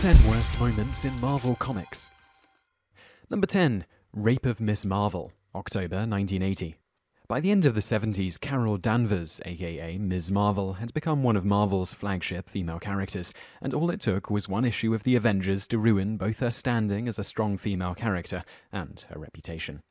10 Worst Moments in Marvel Comics. Number 10 Rape of Miss Marvel, October 1980. By the end of the 70s, Carol Danvers, aka Ms. Marvel, had become one of Marvel's flagship female characters, and all it took was one issue of The Avengers to ruin both her standing as a strong female character and her reputation.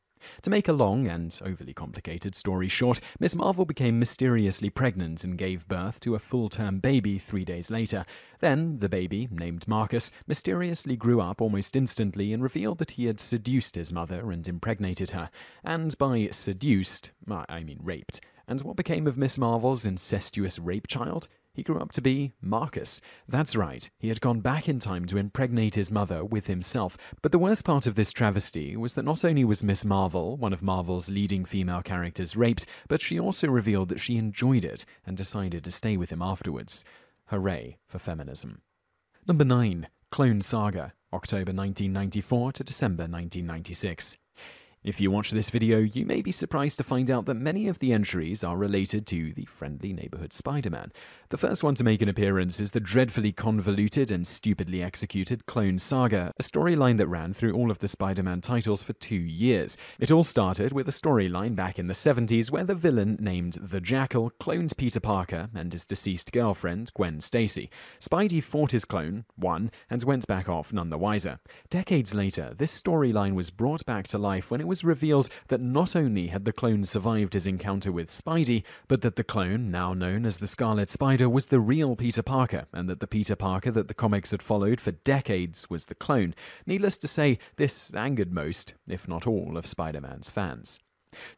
To make a long and overly complicated story short, Miss Marvel became mysteriously pregnant and gave birth to a full term baby three days later. Then, the baby, named Marcus, mysteriously grew up almost instantly and revealed that he had seduced his mother and impregnated her. And by seduced, I mean raped. And what became of Miss Marvel's incestuous rape child? he grew up to be Marcus. That's right, he had gone back in time to impregnate his mother with himself. But the worst part of this travesty was that not only was Miss Marvel, one of Marvel's leading female characters, raped, but she also revealed that she enjoyed it and decided to stay with him afterwards. Hooray for feminism. Number 9. Clone Saga, October 1994 to December 1996. If you watch this video, you may be surprised to find out that many of the entries are related to the friendly neighborhood Spider-Man. The first one to make an appearance is the dreadfully convoluted and stupidly executed Clone Saga, a storyline that ran through all of the Spider-Man titles for two years. It all started with a storyline back in the 70s where the villain named The Jackal cloned Peter Parker and his deceased girlfriend, Gwen Stacy. Spidey fought his clone, won, and went back off none the wiser. Decades later, this storyline was brought back to life when it was revealed that not only had the clone survived his encounter with Spidey, but that the clone, now known as the Scarlet Spider, was the real Peter Parker, and that the Peter Parker that the comics had followed for decades was the clone. Needless to say, this angered most, if not all, of Spider Man's fans.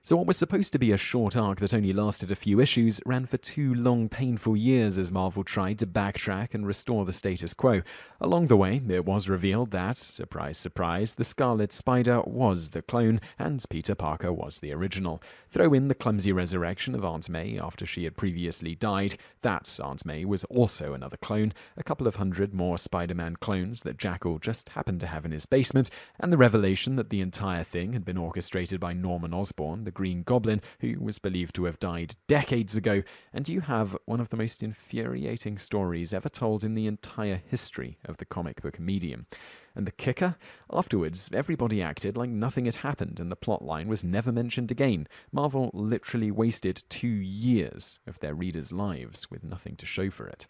So, what was supposed to be a short arc that only lasted a few issues ran for two long, painful years as Marvel tried to backtrack and restore the status quo. Along the way, it was revealed that, surprise, surprise, the Scarlet Spider was the clone and Peter Parker was the original. Throw in the clumsy resurrection of Aunt May after she had previously died. That Aunt May was also another clone, a couple of hundred more Spider Man clones that Jackal just happened to have in his basement, and the revelation that the entire thing had been orchestrated by Norman Osborn the Green Goblin, who was believed to have died decades ago, and you have one of the most infuriating stories ever told in the entire history of the comic book medium. And the kicker? Afterwards, everybody acted like nothing had happened and the plotline was never mentioned again. Marvel literally wasted two years of their readers' lives with nothing to show for it.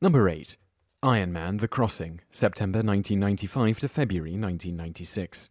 Number 8. Iron Man The Crossing, September 1995 to February 1996.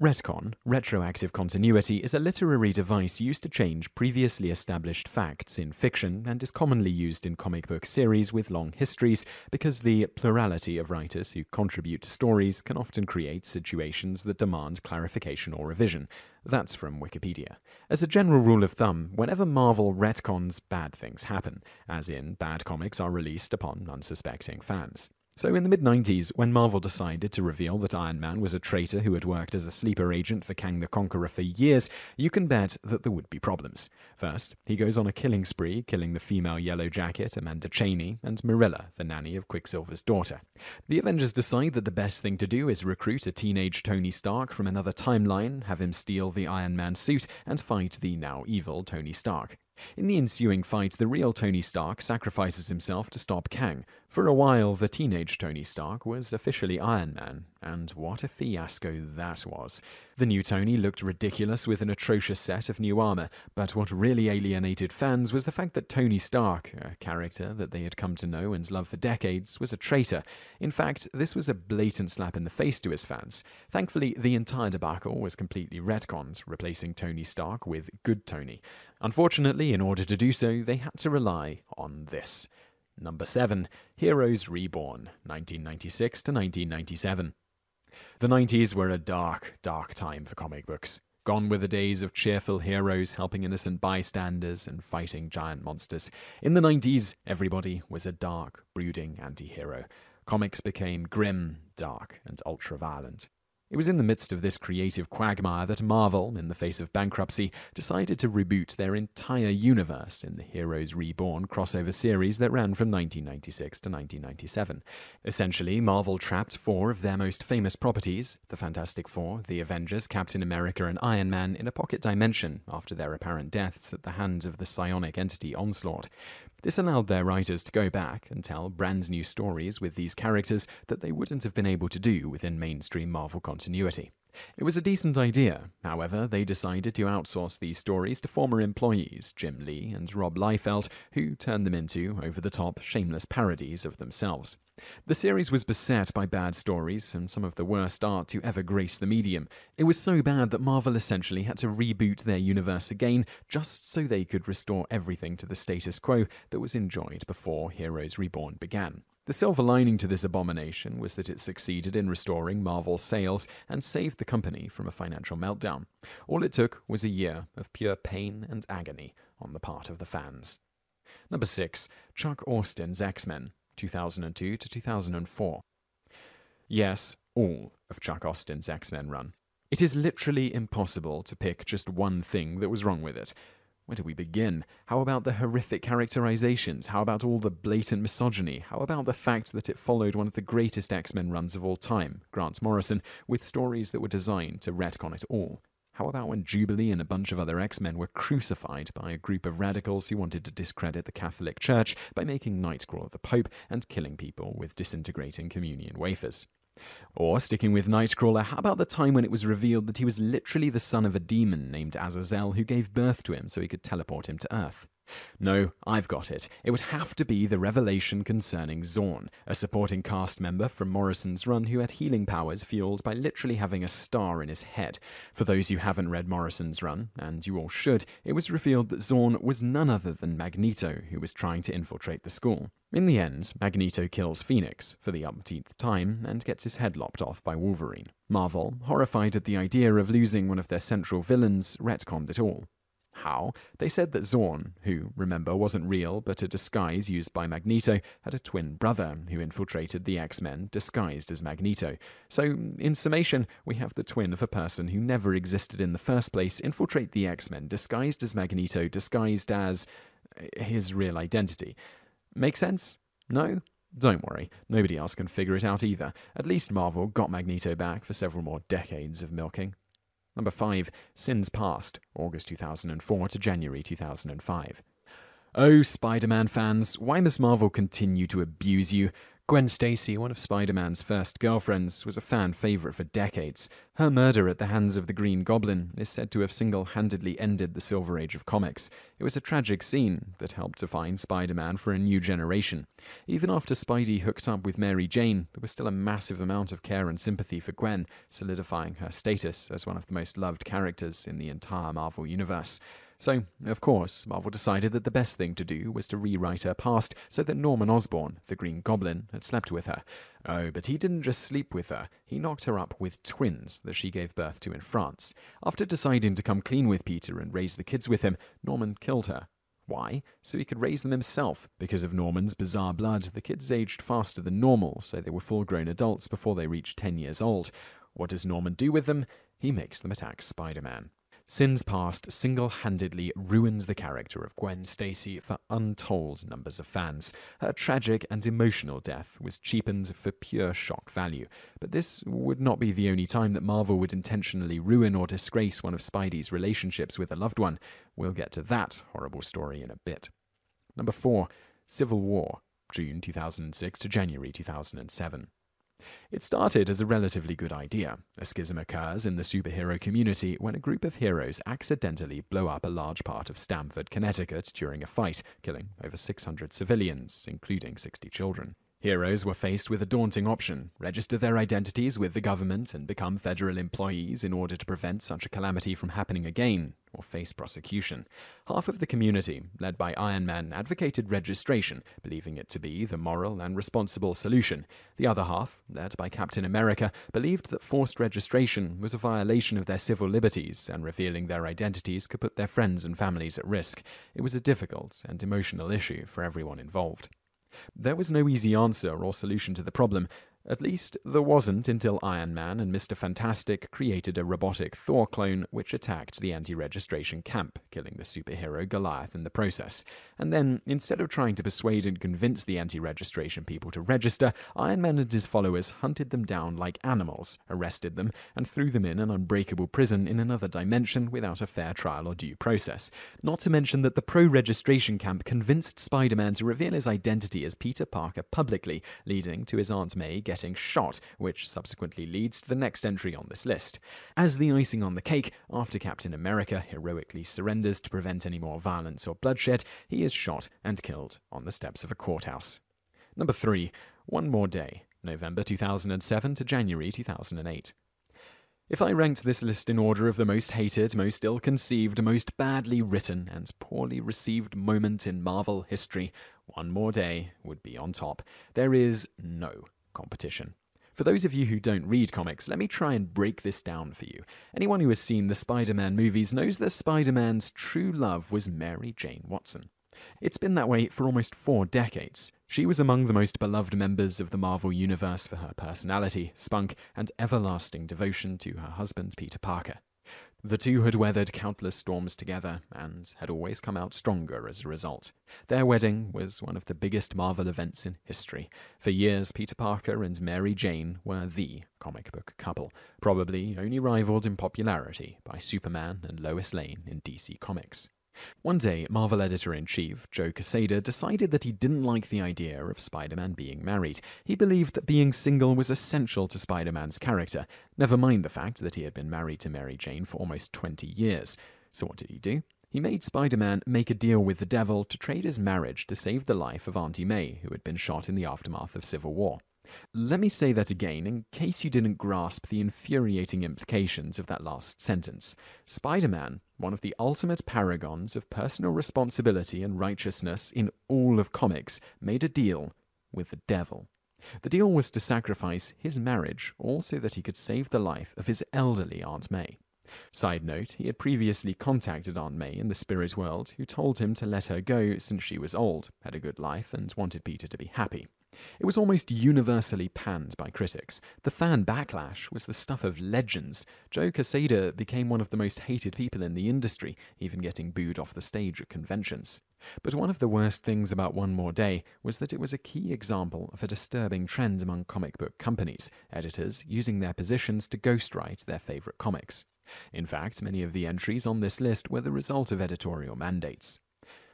Retcon, retroactive continuity, is a literary device used to change previously established facts in fiction and is commonly used in comic book series with long histories because the plurality of writers who contribute to stories can often create situations that demand clarification or revision. That's from Wikipedia. As a general rule of thumb, whenever Marvel retcons, bad things happen, as in, bad comics are released upon unsuspecting fans. So, in the mid 90s, when Marvel decided to reveal that Iron Man was a traitor who had worked as a sleeper agent for Kang the Conqueror for years, you can bet that there would be problems. First, he goes on a killing spree, killing the female Yellow Jacket, Amanda Cheney, and Marilla, the nanny of Quicksilver's daughter. The Avengers decide that the best thing to do is recruit a teenage Tony Stark from another timeline, have him steal the Iron Man suit, and fight the now evil Tony Stark. In the ensuing fight, the real Tony Stark sacrifices himself to stop Kang, for a while, the teenage Tony Stark was officially Iron Man, and what a fiasco that was. The new Tony looked ridiculous with an atrocious set of new armor, but what really alienated fans was the fact that Tony Stark, a character that they had come to know and love for decades, was a traitor. In fact, this was a blatant slap in the face to his fans. Thankfully, the entire debacle was completely retconned, replacing Tony Stark with Good Tony. Unfortunately, in order to do so, they had to rely on this. Number 7, Heroes Reborn, 1996 to 1997. The 90s were a dark, dark time for comic books. Gone were the days of cheerful heroes helping innocent bystanders and fighting giant monsters. In the 90s, everybody was a dark, brooding anti hero. Comics became grim, dark, and ultra violent. It was in the midst of this creative quagmire that Marvel, in the face of bankruptcy, decided to reboot their entire universe in the Heroes Reborn crossover series that ran from 1996 to 1997. Essentially, Marvel trapped four of their most famous properties the Fantastic Four, the Avengers, Captain America, and Iron Man in a pocket dimension after their apparent deaths at the hands of the psionic entity Onslaught. This allowed their writers to go back and tell brand new stories with these characters that they wouldn't have been able to do within mainstream Marvel continuity. It was a decent idea. However, they decided to outsource these stories to former employees, Jim Lee and Rob Liefeld, who turned them into over the top, shameless parodies of themselves. The series was beset by bad stories and some of the worst art to ever grace the medium. It was so bad that Marvel essentially had to reboot their universe again just so they could restore everything to the status quo that was enjoyed before Heroes Reborn began. The silver lining to this abomination was that it succeeded in restoring Marvel's sales and saved the company from a financial meltdown. All it took was a year of pure pain and agony on the part of the fans. Number 6. Chuck Austin's X Men, 2002 to 2004. Yes, all of Chuck Austin's X Men run. It is literally impossible to pick just one thing that was wrong with it. Where do we begin? How about the horrific characterizations? How about all the blatant misogyny? How about the fact that it followed one of the greatest X Men runs of all time, Grant Morrison, with stories that were designed to retcon it all? How about when Jubilee and a bunch of other X Men were crucified by a group of radicals who wanted to discredit the Catholic Church by making Nightcrawler the Pope and killing people with disintegrating communion wafers? Or, sticking with Nightcrawler, how about the time when it was revealed that he was literally the son of a demon named Azazel who gave birth to him so he could teleport him to Earth? No, I've got it. It would have to be the revelation concerning Zorn, a supporting cast member from Morrison's run who had healing powers fueled by literally having a star in his head. For those who haven't read Morrison's run, and you all should, it was revealed that Zorn was none other than Magneto who was trying to infiltrate the school. In the end, Magneto kills Phoenix for the umpteenth time and gets his head lopped off by Wolverine. Marvel, horrified at the idea of losing one of their central villains, retconned it all how, they said that Zorn, who, remember, wasn't real but a disguise used by Magneto, had a twin brother who infiltrated the X Men disguised as Magneto. So, in summation, we have the twin of a person who never existed in the first place infiltrate the X Men disguised as Magneto, disguised as uh, his real identity. Make sense? No? Don't worry, nobody else can figure it out either. At least Marvel got Magneto back for several more decades of milking. Number 5, Sins Past, August 2004 to January 2005. Oh, Spider Man fans, why must Marvel continue to abuse you? Gwen Stacy, one of Spider Man's first girlfriends, was a fan favourite for decades. Her murder at the hands of the Green Goblin is said to have single handedly ended the Silver Age of comics. It was a tragic scene that helped define Spider Man for a new generation. Even after Spidey hooked up with Mary Jane, there was still a massive amount of care and sympathy for Gwen, solidifying her status as one of the most loved characters in the entire Marvel Universe. So, of course, Marvel decided that the best thing to do was to rewrite her past so that Norman Osborn, the Green Goblin, had slept with her. Oh, but he didn't just sleep with her, he knocked her up with twins that she gave birth to in France. After deciding to come clean with Peter and raise the kids with him, Norman killed her. Why? So he could raise them himself. Because of Norman's bizarre blood, the kids aged faster than normal, so they were full grown adults before they reached 10 years old. What does Norman do with them? He makes them attack Spider Man. Sin's past single handedly ruins the character of Gwen Stacy for untold numbers of fans. Her tragic and emotional death was cheapened for pure shock value, but this would not be the only time that Marvel would intentionally ruin or disgrace one of Spidey's relationships with a loved one. We'll get to that horrible story in a bit. Number 4 Civil War, June 2006 to January 2007. It started as a relatively good idea. A schism occurs in the superhero community when a group of heroes accidentally blow up a large part of Stamford, Connecticut during a fight, killing over 600 civilians, including 60 children. Heroes were faced with a daunting option register their identities with the government and become federal employees in order to prevent such a calamity from happening again, or face prosecution. Half of the community, led by Iron Man, advocated registration, believing it to be the moral and responsible solution. The other half, led by Captain America, believed that forced registration was a violation of their civil liberties and revealing their identities could put their friends and families at risk. It was a difficult and emotional issue for everyone involved. There was no easy answer or solution to the problem, at least, there wasn't until Iron Man and Mr. Fantastic created a robotic Thor clone which attacked the anti registration camp, killing the superhero Goliath in the process. And then, instead of trying to persuade and convince the anti registration people to register, Iron Man and his followers hunted them down like animals, arrested them, and threw them in an unbreakable prison in another dimension without a fair trial or due process. Not to mention that the pro registration camp convinced Spider Man to reveal his identity as Peter Parker publicly, leading to his Aunt May getting shot, which subsequently leads to the next entry on this list. As the icing on the cake, after Captain America heroically surrenders to prevent any more violence or bloodshed, he is shot and killed on the steps of a courthouse. Number 3. One More Day, November 2007 to January 2008. If I ranked this list in order of the most hated, most ill conceived, most badly written, and poorly received moment in Marvel history, One More Day would be on top. There is no competition. For those of you who don't read comics, let me try and break this down for you. Anyone who has seen the Spider Man movies knows that Spider Man's true love was Mary Jane Watson. It's been that way for almost four decades. She was among the most beloved members of the Marvel Universe for her personality, spunk, and everlasting devotion to her husband Peter Parker. The two had weathered countless storms together and had always come out stronger as a result. Their wedding was one of the biggest Marvel events in history. For years, Peter Parker and Mary Jane were the comic book couple, probably only rivaled in popularity by Superman and Lois Lane in DC Comics. One day, Marvel editor in chief Joe Quesada decided that he didn't like the idea of Spider Man being married. He believed that being single was essential to Spider Man's character, never mind the fact that he had been married to Mary Jane for almost 20 years. So, what did he do? He made Spider Man make a deal with the devil to trade his marriage to save the life of Auntie May, who had been shot in the aftermath of Civil War. Let me say that again in case you didn't grasp the infuriating implications of that last sentence. Spider Man one of the ultimate paragons of personal responsibility and righteousness in all of comics, made a deal with the devil. The deal was to sacrifice his marriage, all so that he could save the life of his elderly Aunt May. Side note, he had previously contacted Aunt May in the spirit world, who told him to let her go since she was old, had a good life, and wanted Peter to be happy. It was almost universally panned by critics. The fan backlash was the stuff of legends. Joe Quesada became one of the most hated people in the industry, even getting booed off the stage at conventions. But one of the worst things about One More Day was that it was a key example of a disturbing trend among comic book companies, editors using their positions to ghostwrite their favorite comics. In fact, many of the entries on this list were the result of editorial mandates.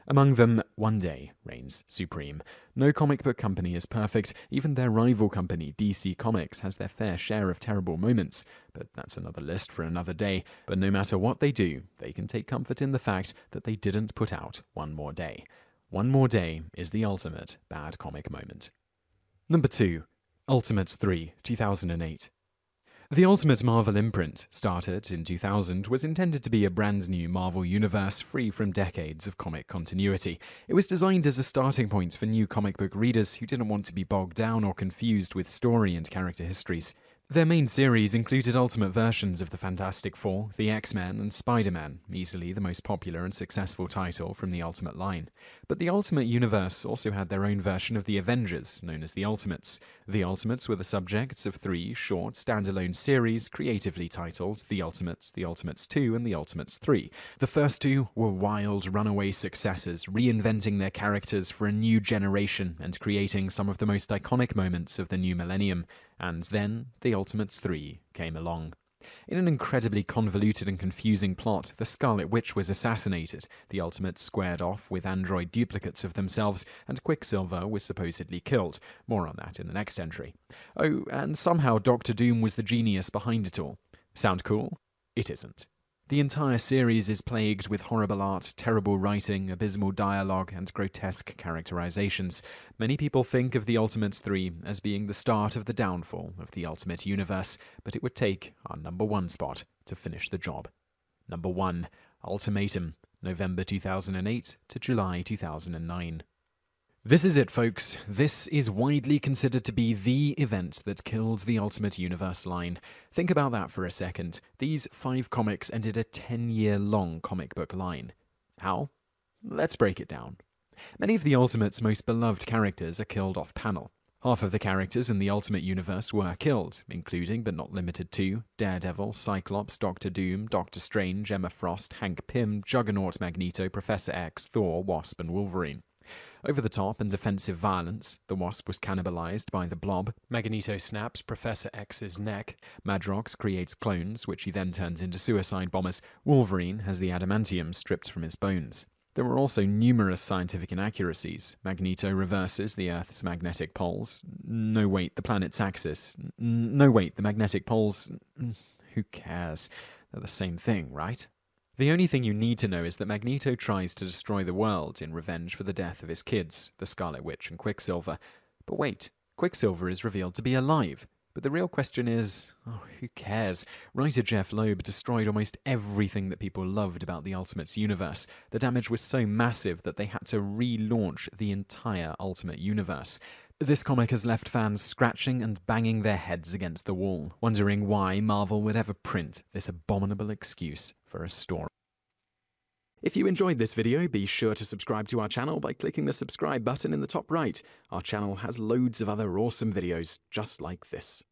Among them, One Day reigns supreme. No comic book company is perfect. Even their rival company, DC Comics, has their fair share of terrible moments. But that's another list for another day. But no matter what they do, they can take comfort in the fact that they didn't put out One More Day. One More Day is the ultimate bad comic moment. Number 2. Ultimate 3, 2008. The Ultimate Marvel imprint, started in 2000, was intended to be a brand new Marvel universe free from decades of comic continuity. It was designed as a starting point for new comic book readers who didn't want to be bogged down or confused with story and character histories. Their main series included ultimate versions of the Fantastic Four, the X Men, and Spider Man, easily the most popular and successful title from the Ultimate line. But the Ultimate Universe also had their own version of the Avengers, known as the Ultimates. The Ultimates were the subjects of three short, standalone series creatively titled The Ultimates, The Ultimates 2, and The Ultimates 3. The first two were wild, runaway successes, reinventing their characters for a new generation and creating some of the most iconic moments of the new millennium. And then The Ultimates 3 came along. In an incredibly convoluted and confusing plot, the Scarlet Witch was assassinated, the Ultimates squared off with android duplicates of themselves, and Quicksilver was supposedly killed. More on that in the next entry. Oh, and somehow Doctor Doom was the genius behind it all. Sound cool? It isn't. The entire series is plagued with horrible art, terrible writing, abysmal dialogue, and grotesque characterizations. Many people think of The Ultimates 3 as being the start of the downfall of the Ultimate Universe, but it would take our number one spot to finish the job. Number 1 Ultimatum, November 2008 to July 2009. This is it, folks. This is widely considered to be the event that killed the Ultimate Universe line. Think about that for a second. These five comics ended a 10 year long comic book line. How? Let's break it down. Many of the Ultimate's most beloved characters are killed off panel. Half of the characters in the Ultimate Universe were killed, including but not limited to Daredevil, Cyclops, Doctor Doom, Doctor Strange, Emma Frost, Hank Pym, Juggernaut, Magneto, Professor X, Thor, Wasp, and Wolverine. Over the top and defensive violence, the Wasp was cannibalized by the Blob, Magneto snaps Professor X's neck, Madrox creates clones, which he then turns into suicide bombers, Wolverine has the adamantium stripped from his bones. There were also numerous scientific inaccuracies. Magneto reverses the Earth's magnetic poles. No, wait, the planet's axis. No, wait, the magnetic poles. Who cares? They're the same thing, right? The only thing you need to know is that Magneto tries to destroy the world in revenge for the death of his kids, the Scarlet Witch and Quicksilver. But wait, Quicksilver is revealed to be alive. But the real question is oh, who cares? Writer Jeff Loeb destroyed almost everything that people loved about the Ultimates universe. The damage was so massive that they had to relaunch the entire Ultimate universe. This comic has left fans scratching and banging their heads against the wall, wondering why Marvel would ever print this abominable excuse for a If you enjoyed this video, be sure to subscribe to our channel by clicking the subscribe button in the top right. Our channel has loads of other awesome videos just like this.